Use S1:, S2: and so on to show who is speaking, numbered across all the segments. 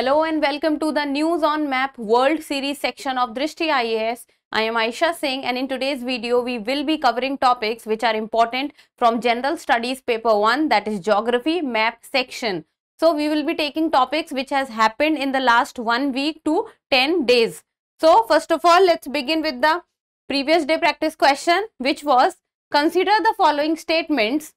S1: Hello and welcome to the News on Map World Series section of Drishti IAS. I am Aisha Singh and in today's video we will be covering topics which are important from General Studies paper 1 that is Geography Map section. So we will be taking topics which has happened in the last 1 week to 10 days. So first of all let's begin with the previous day practice question which was consider the following statements.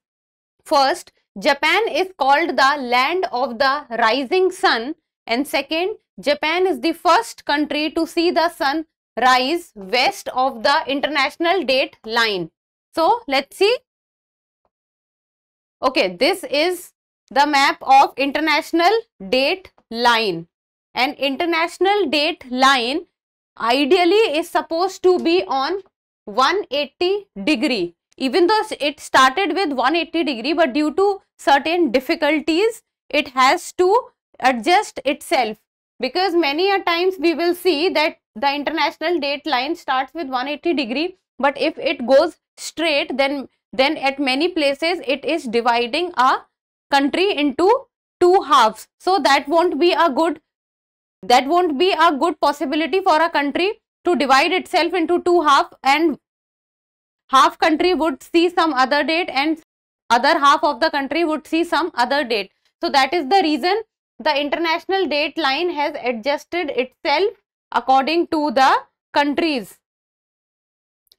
S1: First, Japan is called the land of the rising sun and second, Japan is the first country to see the sun rise west of the international date line. So, let's see. Okay, this is the map of international date line. An international date line ideally is supposed to be on 180 degree. Even though it started with 180 degree, but due to certain difficulties, it has to adjust itself because many a times we will see that the international date line starts with 180 degree but if it goes straight then then at many places it is dividing a country into two halves so that won't be a good that won't be a good possibility for a country to divide itself into two half and half country would see some other date and other half of the country would see some other date so that is the reason the international date line has adjusted itself according to the countries.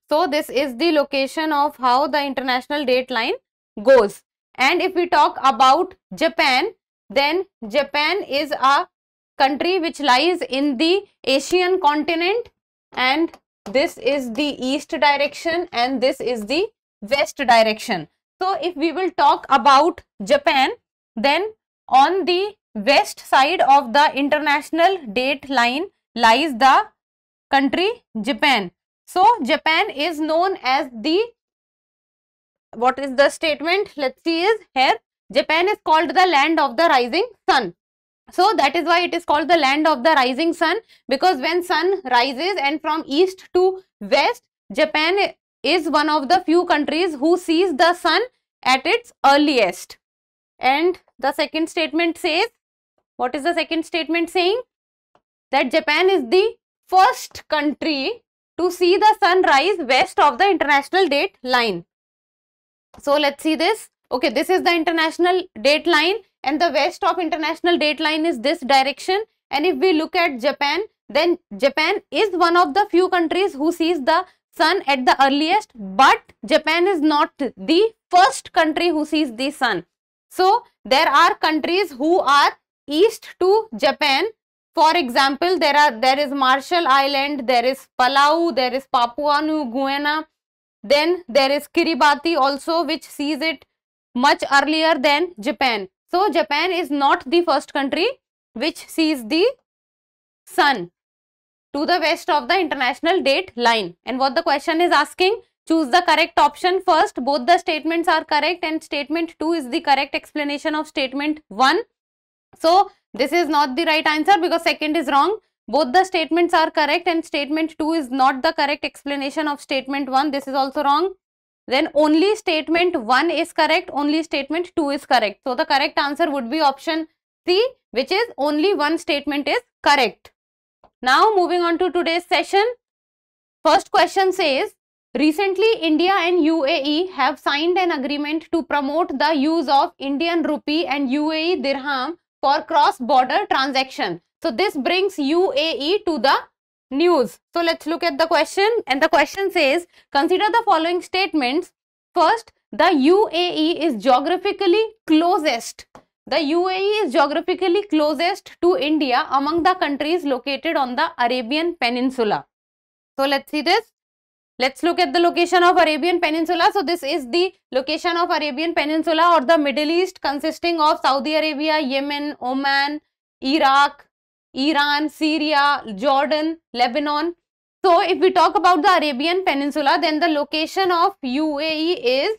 S1: So, this is the location of how the international date line goes. And if we talk about Japan, then Japan is a country which lies in the Asian continent and this is the east direction and this is the west direction. So, if we will talk about Japan, then on the west side of the international date line lies the country Japan. So, Japan is known as the, what is the statement? Let's see is here, Japan is called the land of the rising sun. So, that is why it is called the land of the rising sun because when sun rises and from east to west, Japan is one of the few countries who sees the sun at its earliest. And the second statement says, what is the second statement saying? That Japan is the first country to see the sun rise west of the international date line. So let's see this. Okay, this is the international date line and the west of international date line is this direction. And if we look at Japan, then Japan is one of the few countries who sees the sun at the earliest, but Japan is not the first country who sees the sun. So, there are countries who are east to Japan. For example, there are there is Marshall Island, there is Palau, there is Papua New Guinea, then there is Kiribati also which sees it much earlier than Japan. So Japan is not the first country which sees the sun to the west of the international date line. And what the question is asking, choose the correct option first. Both the statements are correct and statement 2 is the correct explanation of statement 1. So, this is not the right answer because second is wrong. Both the statements are correct and statement 2 is not the correct explanation of statement 1. This is also wrong. Then only statement 1 is correct, only statement 2 is correct. So, the correct answer would be option C which is only one statement is correct. Now, moving on to today's session. First question says, Recently, India and UAE have signed an agreement to promote the use of Indian rupee and UAE dirham for cross-border transaction. So this brings UAE to the news. So let's look at the question and the question says consider the following statements. First, the UAE is geographically closest. The UAE is geographically closest to India among the countries located on the Arabian Peninsula. So let's see this. Let's look at the location of Arabian Peninsula. So this is the location of Arabian Peninsula or the Middle East consisting of Saudi Arabia, Yemen, Oman, Iraq, Iran, Syria, Jordan, Lebanon. So if we talk about the Arabian Peninsula, then the location of UAE is,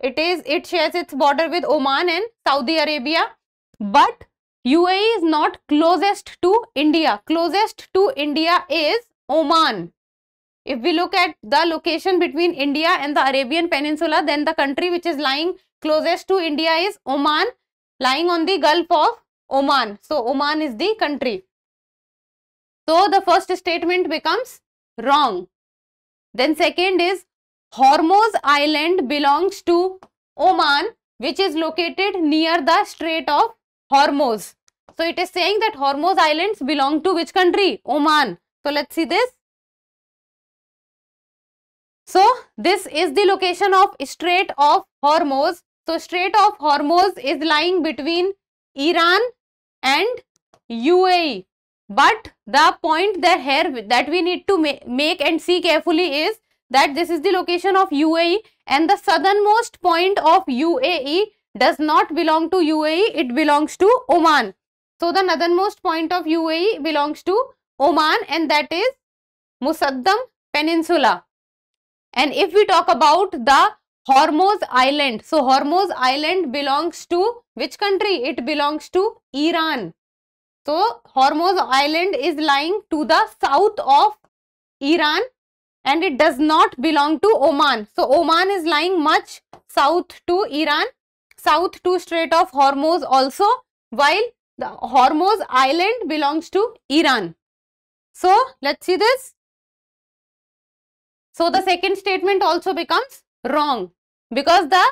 S1: it is, it shares its border with Oman and Saudi Arabia. But UAE is not closest to India. Closest to India is Oman. If we look at the location between India and the Arabian Peninsula, then the country which is lying closest to India is Oman, lying on the Gulf of Oman. So, Oman is the country. So, the first statement becomes wrong. Then second is Hormuz Island belongs to Oman which is located near the Strait of Hormuz. So, it is saying that Hormuz Islands belong to which country? Oman. So, let's see this. So, this is the location of Strait of Hormuz. So, Strait of Hormuz is lying between Iran and UAE. But the point that here that we need to ma make and see carefully is that this is the location of UAE and the southernmost point of UAE does not belong to UAE, it belongs to Oman. So, the northernmost point of UAE belongs to Oman and that is Musaddam Peninsula. And if we talk about the Hormoz Island, so Hormoz Island belongs to which country? It belongs to Iran. So Hormoz Island is lying to the south of Iran and it does not belong to Oman. So Oman is lying much south to Iran, south to Strait of Hormoz also while the Hormoz Island belongs to Iran. So let's see this. So the second statement also becomes wrong because the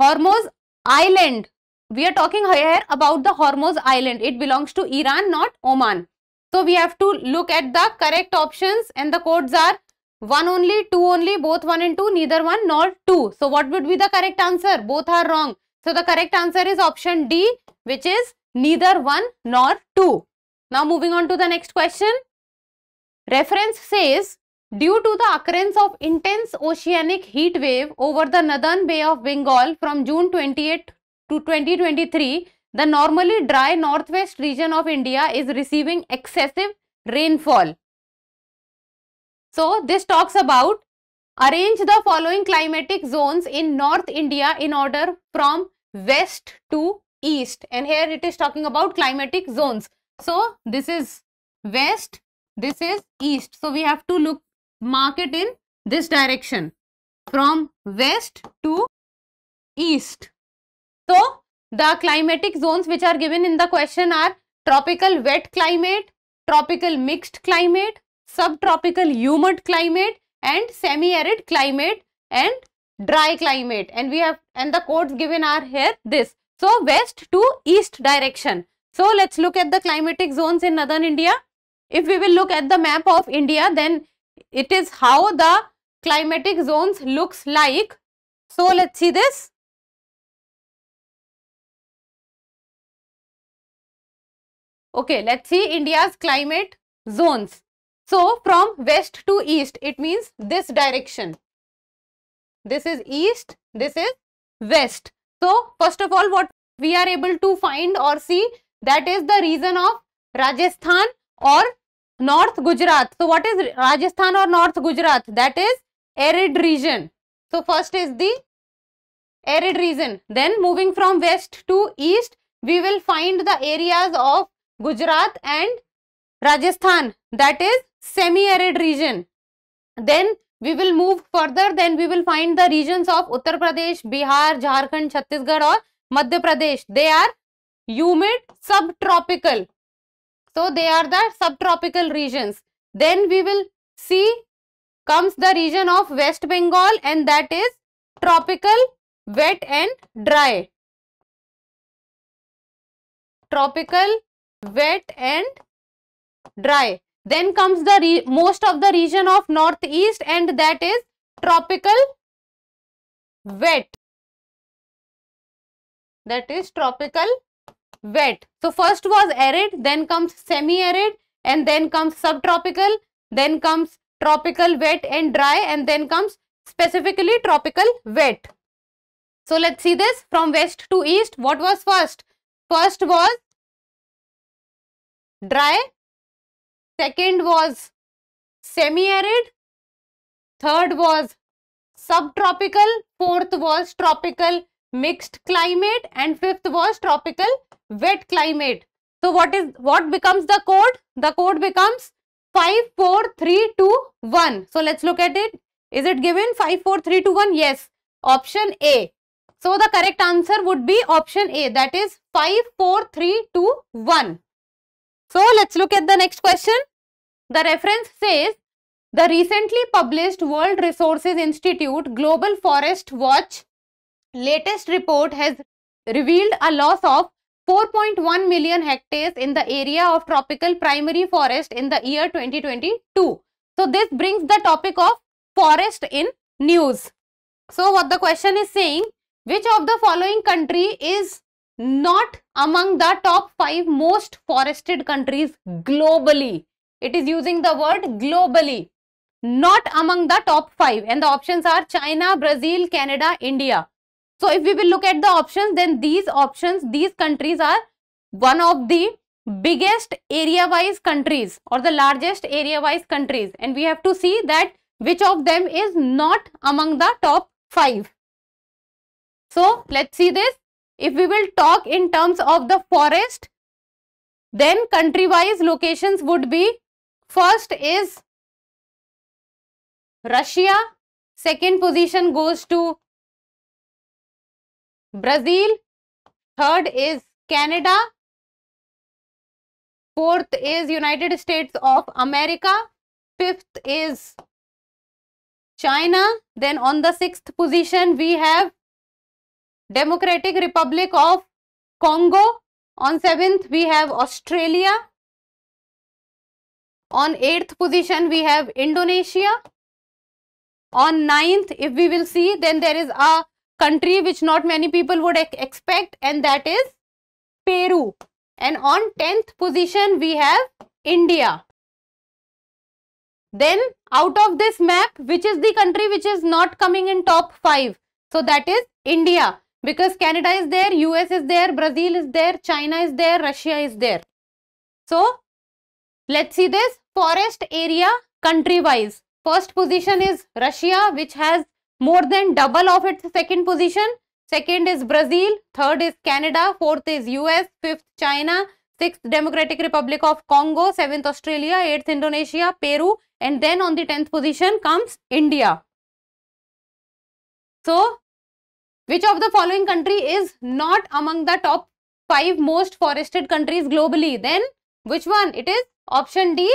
S1: Hormuz Island, we are talking here about the Hormuz Island. It belongs to Iran, not Oman. So we have to look at the correct options and the codes are 1 only, 2 only, both 1 and 2, neither 1 nor 2. So what would be the correct answer? Both are wrong. So the correct answer is option D which is neither 1 nor 2. Now moving on to the next question. Reference says Due to the occurrence of intense oceanic heat wave over the northern bay of Bengal from June 28 to 2023, the normally dry northwest region of India is receiving excessive rainfall. So, this talks about arrange the following climatic zones in North India in order from west to east and here it is talking about climatic zones. So, this is west, this is east. So, we have to look mark it in this direction from west to east. So, the climatic zones which are given in the question are tropical wet climate, tropical mixed climate, subtropical humid climate and semi-arid climate and dry climate and we have and the codes given are here this. So, west to east direction. So, let's look at the climatic zones in northern India. If we will look at the map of India then it is how the climatic zones looks like. So, let us see this. Okay, let us see India's climate zones. So, from west to east, it means this direction. This is east, this is west. So, first of all, what we are able to find or see that is the region of Rajasthan or north Gujarat so what is Rajasthan और north Gujarat that is arid region so first is the arid region then moving from west to east we will find the areas of Gujarat and Rajasthan that is semi arid region then we will move further then we will find the region of Uttar Pradesh Bihar Jharkhand Chhattisgarh और Madhya Pradesh they are humid subtropical So, they are the subtropical regions. Then we will see comes the region of West Bengal and that is tropical, wet and dry. Tropical, wet and dry. Then comes the most of the region of northeast and that is tropical, wet. That is tropical, wet. So first was arid, then comes semi-arid and then comes subtropical, then comes tropical wet and dry and then comes specifically tropical wet. So let's see this from west to east. What was first? First was dry, second was semi-arid, third was subtropical, fourth was tropical mixed climate and fifth was tropical wet climate. So what is what becomes the code? The code becomes 54321. So let's look at it. Is it given 54321? Yes. Option A. So the correct answer would be option A that is 54321. So let's look at the next question. The reference says the recently published World Resources Institute Global Forest Watch latest report has revealed a loss of 4.1 million hectares in the area of tropical primary forest in the year 2022. So this brings the topic of forest in news. So what the question is saying, which of the following country is not among the top 5 most forested countries globally? It is using the word globally, not among the top 5 and the options are China, Brazil, Canada, India. So if we will look at the options, then these options, these countries are one of the biggest area-wise countries or the largest area-wise countries. And we have to see that which of them is not among the top five. So let's see this. If we will talk in terms of the forest, then country-wise locations would be first is Russia, second position goes to Brazil. Third is Canada. Fourth is United States of America. Fifth is China. Then on the sixth position, we have Democratic Republic of Congo. On seventh, we have Australia. On eighth position, we have Indonesia. On ninth, if we will see, then there is a country which not many people would expect and that is Peru. And on 10th position we have India. Then out of this map which is the country which is not coming in top 5. So that is India because Canada is there, US is there, Brazil is there, China is there, Russia is there. So let's see this forest area country wise. First position is Russia which has more than double of its second position. Second is Brazil, third is Canada, fourth is US, fifth China, sixth Democratic Republic of Congo, seventh Australia, eighth Indonesia, Peru and then on the 10th position comes India. So, which of the following country is not among the top 5 most forested countries globally? Then which one? It is option D,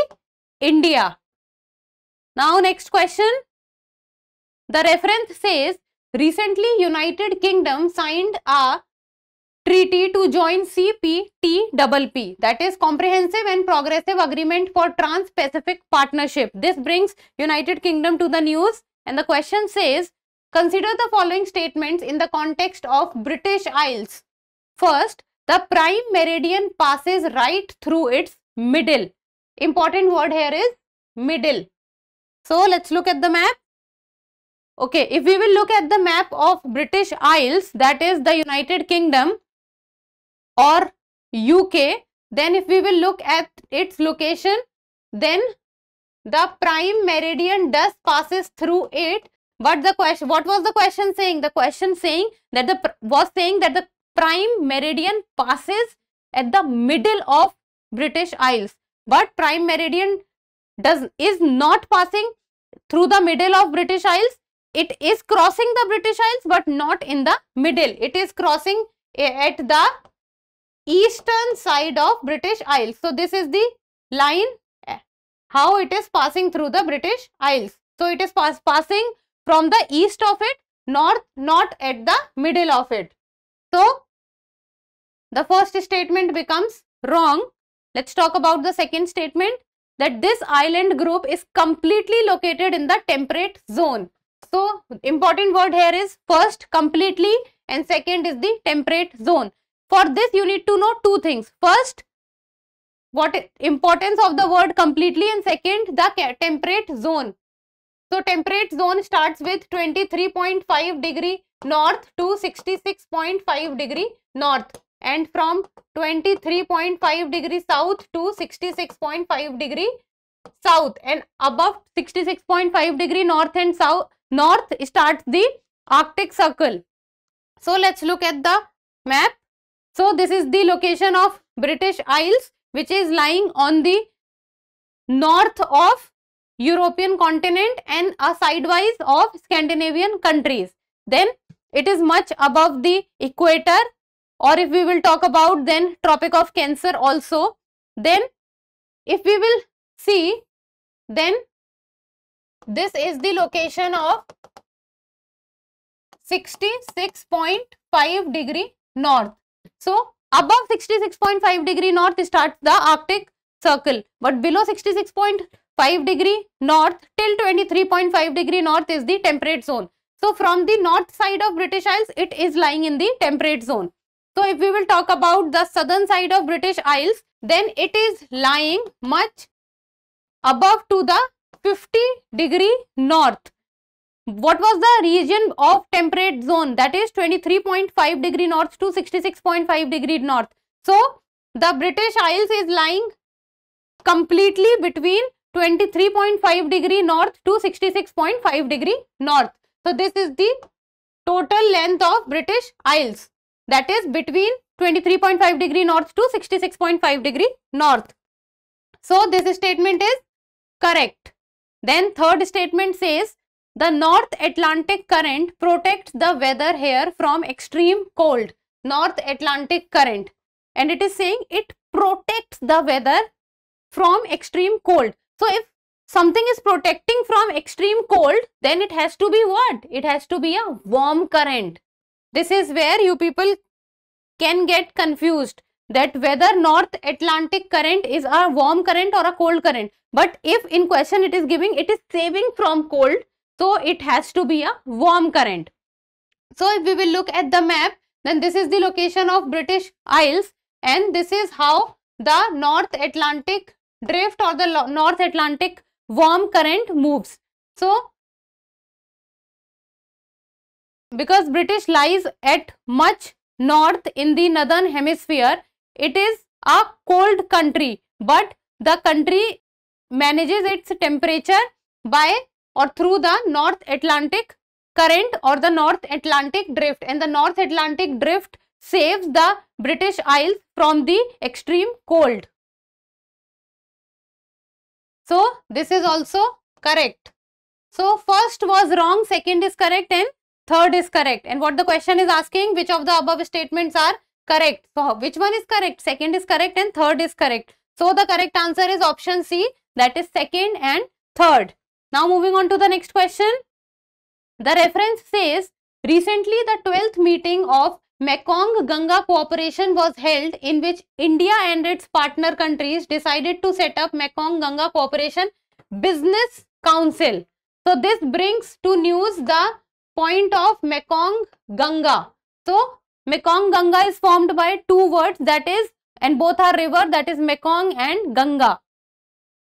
S1: India. Now next question. The reference says, recently United Kingdom signed a treaty to join CPTPP that is comprehensive and progressive agreement for trans-pacific partnership this brings united kingdom to the news and the question says consider the following statements in the context of british isles first the prime meridian passes right through its middle important word here is middle so let's look at the map Okay, if we will look at the map of British Isles, that is the United Kingdom or UK, then if we will look at its location, then the prime meridian does passes through it. But the question, what was the question saying? The question saying that the was saying that the prime meridian passes at the middle of British Isles. But prime meridian does is not passing through the middle of British Isles it is crossing the British Isles but not in the middle. It is crossing eh, at the eastern side of British Isles. So, this is the line eh, how it is passing through the British Isles. So, it is pass passing from the east of it, north, not at the middle of it. So, the first statement becomes wrong. Let's talk about the second statement that this island group is completely located in the temperate zone. So, important word here is first completely and second is the temperate zone. For this, you need to know two things. First, what importance of the word completely and second, the temperate zone. So, temperate zone starts with 23.5 degree north to 66.5 degree north and from 23.5 degree south to 66.5 degree south and above 66.5 degree north and south north starts the Arctic Circle. So let's look at the map. So this is the location of British Isles which is lying on the north of European continent and a sidewise of Scandinavian countries. Then it is much above the equator or if we will talk about then Tropic of Cancer also. Then if we will see then this is the location of 66.5 degree north. So, above 66.5 degree north starts the Arctic circle. But below 66.5 degree north till 23.5 degree north is the temperate zone. So, from the north side of British Isles, it is lying in the temperate zone. So, if we will talk about the southern side of British Isles, then it is lying much above to the 50 degree north. What was the region of temperate zone? That is 23.5 degree north to 66.5 degree north. So, the British Isles is lying completely between 23.5 degree north to 66.5 degree north. So, this is the total length of British Isles that is between 23.5 degree north to 66.5 degree north. So, this statement is correct. Then third statement says, the North Atlantic current protects the weather here from extreme cold. North Atlantic current. And it is saying it protects the weather from extreme cold. So, if something is protecting from extreme cold, then it has to be what? It has to be a warm current. This is where you people can get confused that whether North Atlantic current is a warm current or a cold current. But if in question it is giving, it is saving from cold. So it has to be a warm current. So if we will look at the map, then this is the location of British Isles and this is how the North Atlantic drift or the North Atlantic warm current moves. So because British lies at much north in the northern hemisphere, it is a cold country but the country manages its temperature by or through the North Atlantic current or the North Atlantic drift and the North Atlantic drift saves the British Isles from the extreme cold. So, this is also correct. So, first was wrong, second is correct and third is correct. And what the question is asking, which of the above statements are correct? So, which one is correct? Second is correct and third is correct. So, the correct answer is option C, that is second and third. Now moving on to the next question. The reference says, recently the 12th meeting of Mekong Ganga Cooperation was held in which India and its partner countries decided to set up Mekong Ganga Cooperation Business Council. So this brings to news the point of Mekong Ganga. So Mekong Ganga is formed by two words that is and both are river that is Mekong and Ganga.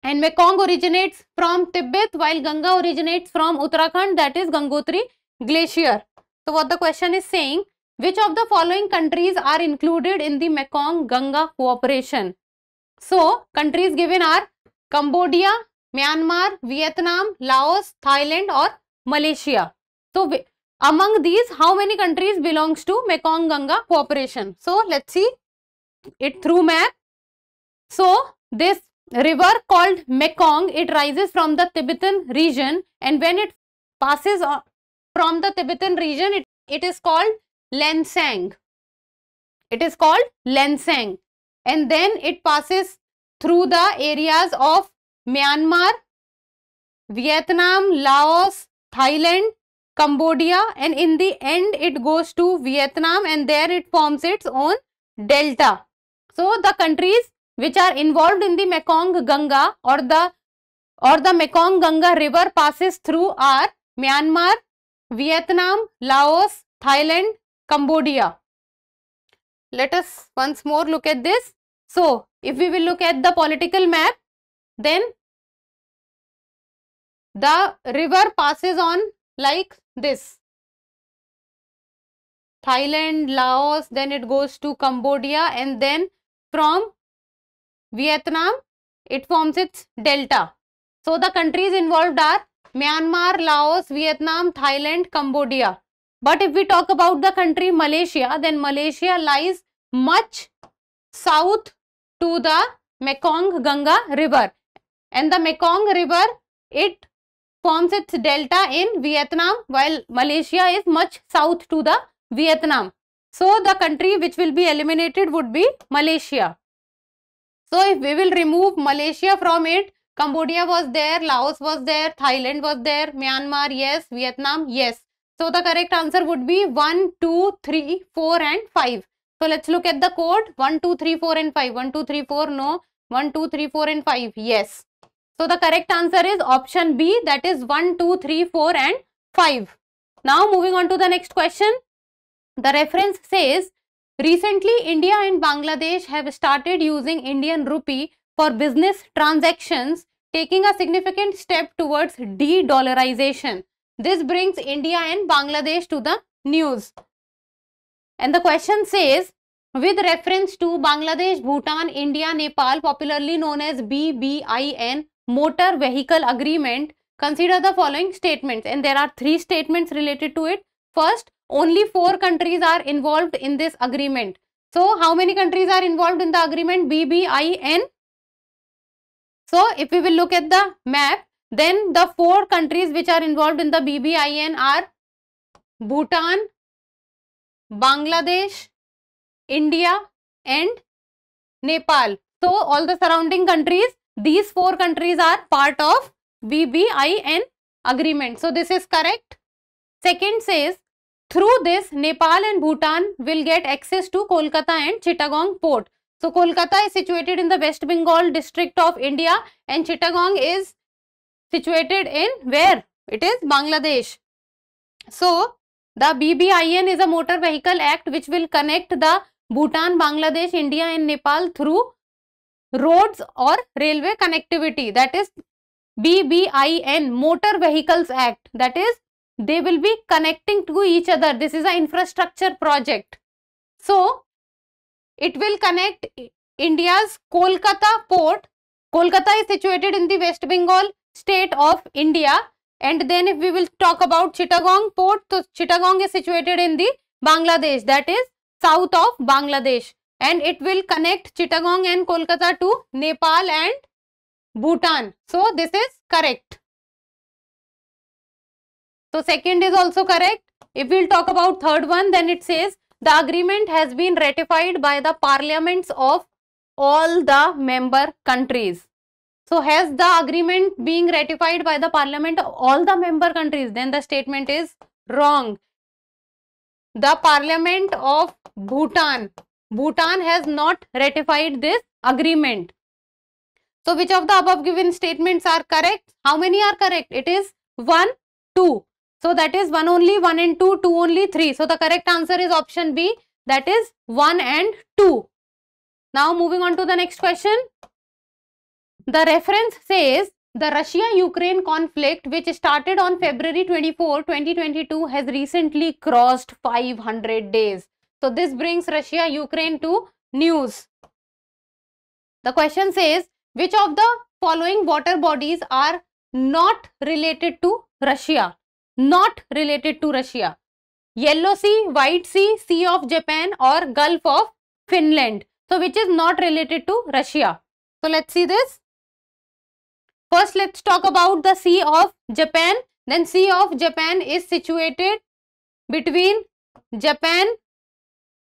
S1: And Mekong originates from Tibet while Ganga originates from Uttarakhand that is Gangotri glacier तो what the question is सेंग which of the following countries are included in the Mekong Ganga cooperation so countries given are Cambodia Myanmar Vietnam Laos Thailand और Malaysia तो among these how many countries belongs to Mekong Ganga cooperation so let's see it through map so this river called Mekong, it rises from the Tibetan region and when it passes from the Tibetan region, it, it is called Lensang. It is called Lensang and then it passes through the areas of Myanmar, Vietnam, Laos, Thailand, Cambodia and in the end it goes to Vietnam and there it forms its own delta. So the countries which are involved in the Mekong Ganga or the or the Mekong Ganga river passes through are Myanmar, Vietnam, Laos, Thailand, Cambodia. Let us once more look at this. So, if we will look at the political map, then the river passes on like this. Thailand, Laos, then it goes to Cambodia and then from Vietnam it forms its delta so the countries involve are Myanmar Laos Vietnam Thailand Cambodia but if we talk about the country Malaysia then Malaysia lies much south to the Mekong Ganga river and the Mekong river it forms its delta in Vietnam while Malaysia is much south to the Vietnam so the country which will be eliminated would be Malaysia So if we will remove Malaysia from it, Cambodia was there, Laos was there, Thailand was there, Myanmar, yes, Vietnam, yes. So the correct answer would be 1, 2, 3, 4 and 5. So let's look at the code 1, 2, 3, 4 and 5. 1, 2, 3, 4, no. 1, 2, 3, 4 and 5, yes. So the correct answer is option B that is 1, 2, 3, 4 and 5. Now moving on to the next question. The reference says Recently, India and Bangladesh have started using Indian rupee for business transactions, taking a significant step towards de-dollarization. This brings India and Bangladesh to the news. And the question says, with reference to Bangladesh, Bhutan, India, Nepal, popularly known as BBIN, Motor Vehicle Agreement, consider the following statements. And there are three statements related to it. First, only four countries are involved in this agreement. So, how many countries are involved in the agreement BBIN? So, if we will look at the map, then the four countries which are involved in the BBIN are Bhutan, Bangladesh, India and Nepal. So, all the surrounding countries, these four countries are part of BBIN agreement. So, this is correct. Second says through this, Nepal and Bhutan will get access to Kolkata and Chittagong port. So, Kolkata is situated in the West Bengal district of India and Chittagong is situated in where? It is Bangladesh. So, the BBIN is a Motor Vehicle Act which will connect the Bhutan, Bangladesh, India and Nepal through roads or railway connectivity that is BBIN Motor Vehicles Act that is they will be connecting to each other. This is an infrastructure project. So, it will connect India's Kolkata port. Kolkata is situated in the West Bengal state of India. And then if we will talk about Chittagong port, so Chittagong is situated in the Bangladesh, that is south of Bangladesh. And it will connect Chittagong and Kolkata to Nepal and Bhutan. So, this is correct. So second is also correct. If we'll talk about third one, then it says the agreement has been ratified by the parliaments of all the member countries. So has the agreement being ratified by the parliament of all the member countries? Then the statement is wrong. The parliament of Bhutan. Bhutan has not ratified this agreement. So which of the above given statements are correct? How many are correct? It is 1, 2. So that is 1 only 1 and 2, 2 only 3. So the correct answer is option B that is 1 and 2. Now moving on to the next question. The reference says the Russia-Ukraine conflict which started on February 24, 2022 has recently crossed 500 days. So this brings Russia-Ukraine to news. The question says which of the following water bodies are not related to Russia? not related to Russia. Yellow Sea, White Sea, Sea of Japan or Gulf of Finland. So, which is not related to Russia. So, let's see this. First, let's talk about the Sea of Japan. Then Sea of Japan is situated between Japan,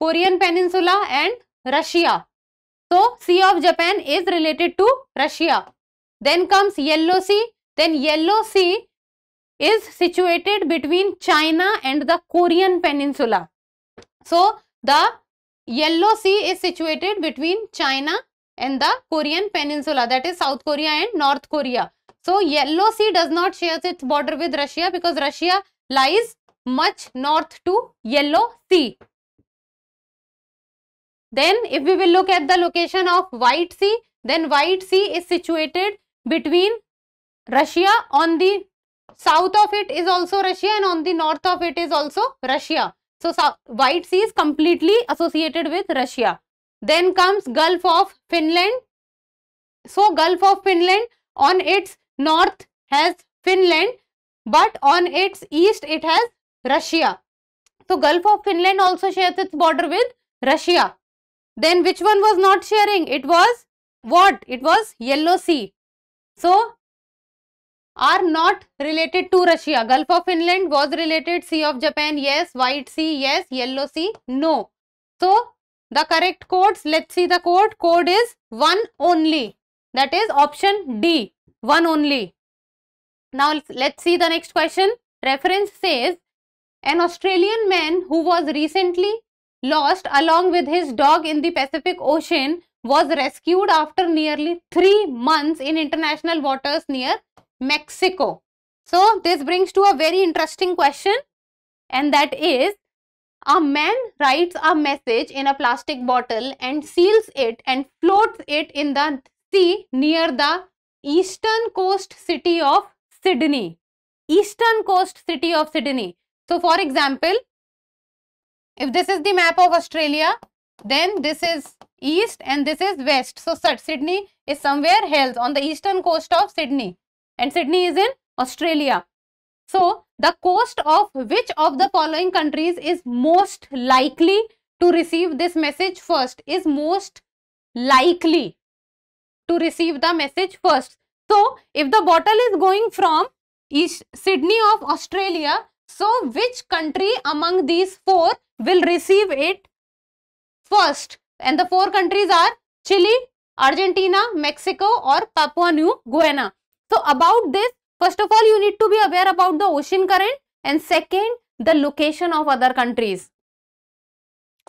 S1: Korean Peninsula and Russia. So, Sea of Japan is related to Russia. Then comes Yellow Sea. Then Yellow Sea is situated between China and the Korean peninsula. So, the Yellow Sea is situated between China and the Korean peninsula that is South Korea and North Korea. So, Yellow Sea does not share its border with Russia because Russia lies much north to Yellow Sea. Then if we will look at the location of White Sea, then White Sea is situated between Russia on the South of it is also Russia and on the north of it is also Russia. So, White Sea is completely associated with Russia. Then comes Gulf of Finland. So, Gulf of Finland on its north has Finland but on its east it has Russia. So, Gulf of Finland also shares its border with Russia. Then which one was not sharing? It was what? It was Yellow Sea. So, are not related to Russia. Gulf of Finland was related, Sea of Japan, yes, White Sea, yes, Yellow Sea, no. So, the correct codes, let's see the code. Code is 1 only. That is option D, 1 only. Now, let's see the next question. Reference says, an Australian man who was recently lost along with his dog in the Pacific Ocean was rescued after nearly 3 months in international waters near Mexico. So this brings to a very interesting question and that is a man writes a message in a plastic bottle and seals it and floats it in the sea near the eastern coast city of Sydney. Eastern coast city of Sydney. So for example, if this is the map of Australia, then this is east and this is west. So Sydney is somewhere else on the eastern coast of Sydney and Sydney is in Australia. So, the coast of which of the following countries is most likely to receive this message first? Is most likely to receive the message first. So, if the bottle is going from East Sydney of Australia, so which country among these four will receive it first? And the four countries are Chile, Argentina, Mexico or Papua New Guinea. So about this, first of all, you need to be aware about the ocean current and second, the location of other countries.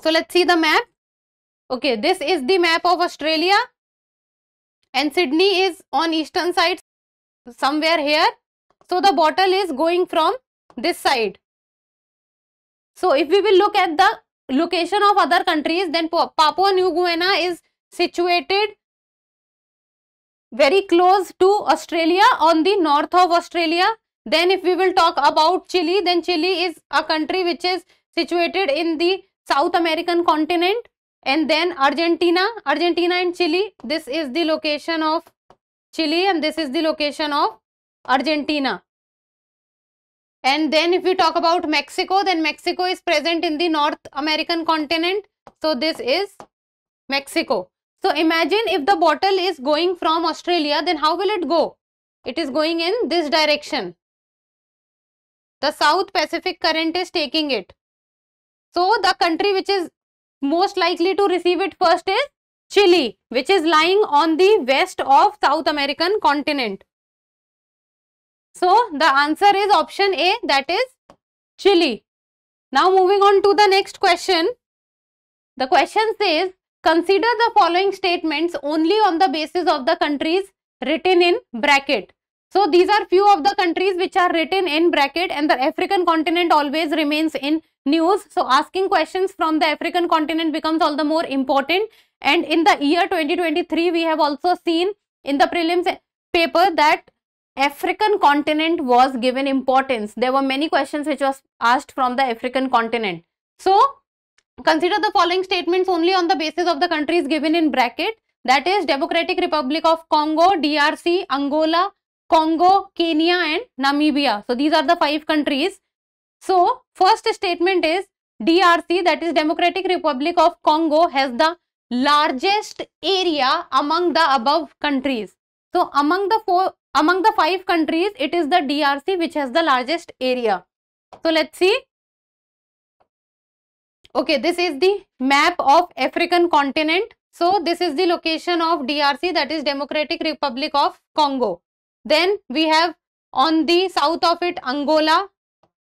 S1: So let's see the map. Okay, this is the map of Australia and Sydney is on eastern side somewhere here. So the bottle is going from this side. So if we will look at the location of other countries, then Papua New Guinea is situated very close to Australia on the north of Australia. Then if we will talk about Chile, then Chile is a country which is situated in the South American continent. And then Argentina, Argentina and Chile, this is the location of Chile and this is the location of Argentina. And then if we talk about Mexico, then Mexico is present in the North American continent. So this is Mexico. So imagine if the bottle is going from Australia, then how will it go? It is going in this direction. The South Pacific current is taking it. So the country which is most likely to receive it first is Chile, which is lying on the west of South American continent. So the answer is option A, that is Chile. Now moving on to the next question. The question says, Consider the following statements only on the basis of the countries written in bracket. So these are few of the countries which are written in bracket and the African continent always remains in news. So asking questions from the African continent becomes all the more important. And in the year 2023, we have also seen in the prelims paper that African continent was given importance. There were many questions which was asked from the African continent. So Consider the following statements only on the basis of the countries given in bracket that is Democratic Republic of Congo, DRC, Angola, Congo, Kenya and Namibia. So these are the five countries. So first statement is DRC that is Democratic Republic of Congo has the largest area among the above countries. So among the four among the five countries it is the DRC which has the largest area. So let's see Okay, this is the map of African continent. So, this is the location of DRC that is Democratic Republic of Congo. Then we have on the south of it Angola,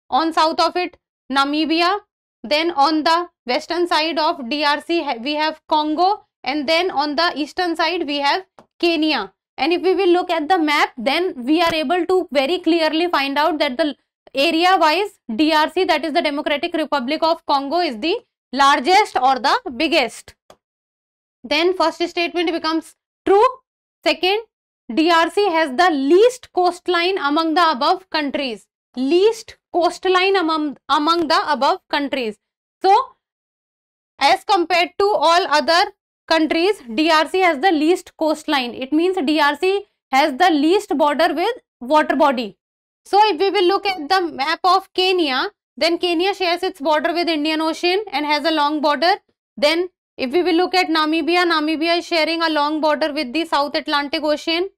S1: on south of it Namibia. Then on the western side of DRC we have Congo and then on the eastern side we have Kenya. And if we will look at the map then we are able to very clearly find out that the area wise DRC that is the Democratic Republic of Congo is the largest or the biggest. Then first statement becomes true. Second, DRC has the least coastline among the above countries. Least coastline among, among the above countries. So, as compared to all other countries, DRC has the least coastline. It means DRC has the least border with water body. So if we will look at the map of Kenya, then Kenya shares its border with Indian Ocean and has a long border. Then if we will look at Namibia, Namibia is sharing a long border with the South Atlantic Ocean.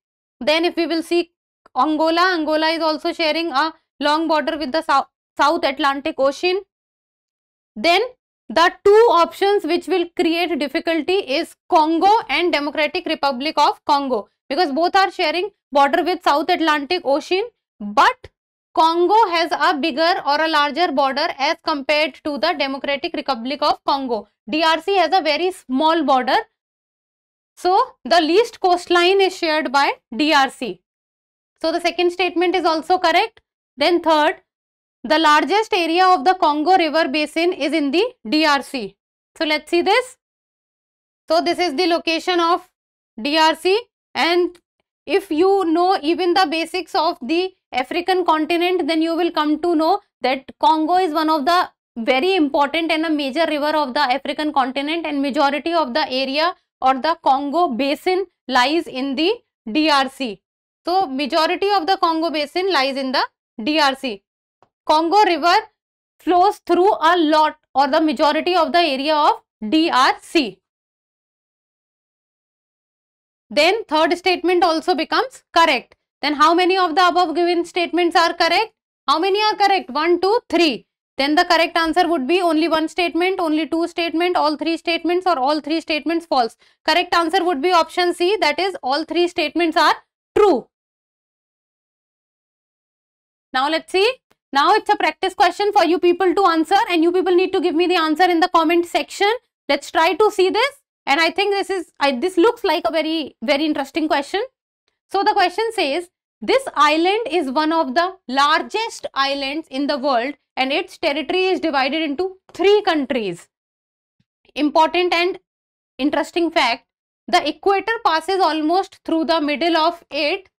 S1: Then if we will see Angola, Angola is also sharing a long border with the South, South Atlantic Ocean. Then the two options which will create difficulty is Congo and Democratic Republic of Congo because both are sharing border with South Atlantic Ocean but Congo has a bigger or a larger border as compared to the Democratic Republic of Congo. DRC has a very small border. So, the least coastline is shared by DRC. So, the second statement is also correct. Then third, the largest area of the Congo River Basin is in the DRC. So, let's see this. So, this is the location of DRC and if you know even the basics of the African continent, then you will come to know that Congo is one of the very important and a major river of the African continent and majority of the area or the Congo basin lies in the DRC. So, majority of the Congo basin lies in the DRC. Congo river flows through a lot or the majority of the area of DRC. Then third statement also becomes correct. Then how many of the above given statements are correct? How many are correct? 1, 2, 3. Then the correct answer would be only one statement, only two statement, all three statements or all three statements false. Correct answer would be option C that is all three statements are true. Now let's see. Now it's a practice question for you people to answer and you people need to give me the answer in the comment section. Let's try to see this and I think this is I, this looks like a very very interesting question. So the question says this island is one of the largest islands in the world and its territory is divided into three countries. Important and interesting fact, the equator passes almost through the middle of it,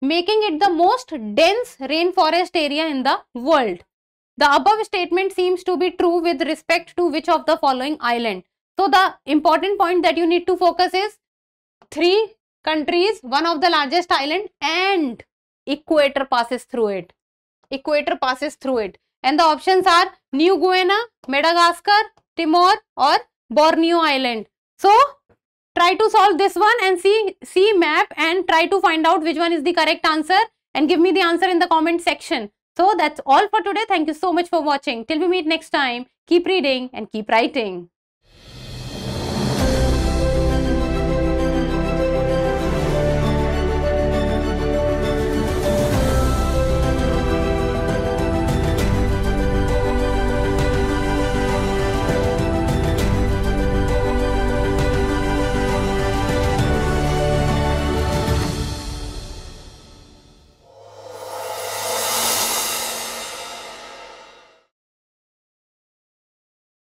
S1: making it the most dense rainforest area in the world. The above statement seems to be true with respect to which of the following island. So, the important point that you need to focus is three countries, one of the largest island and equator passes through it equator passes through it and the options are new Guinea, madagascar timor or borneo island so try to solve this one and see see map and try to find out which one is the correct answer and give me the answer in the comment section so that's all for today thank you so much for watching till we meet next time keep reading and keep writing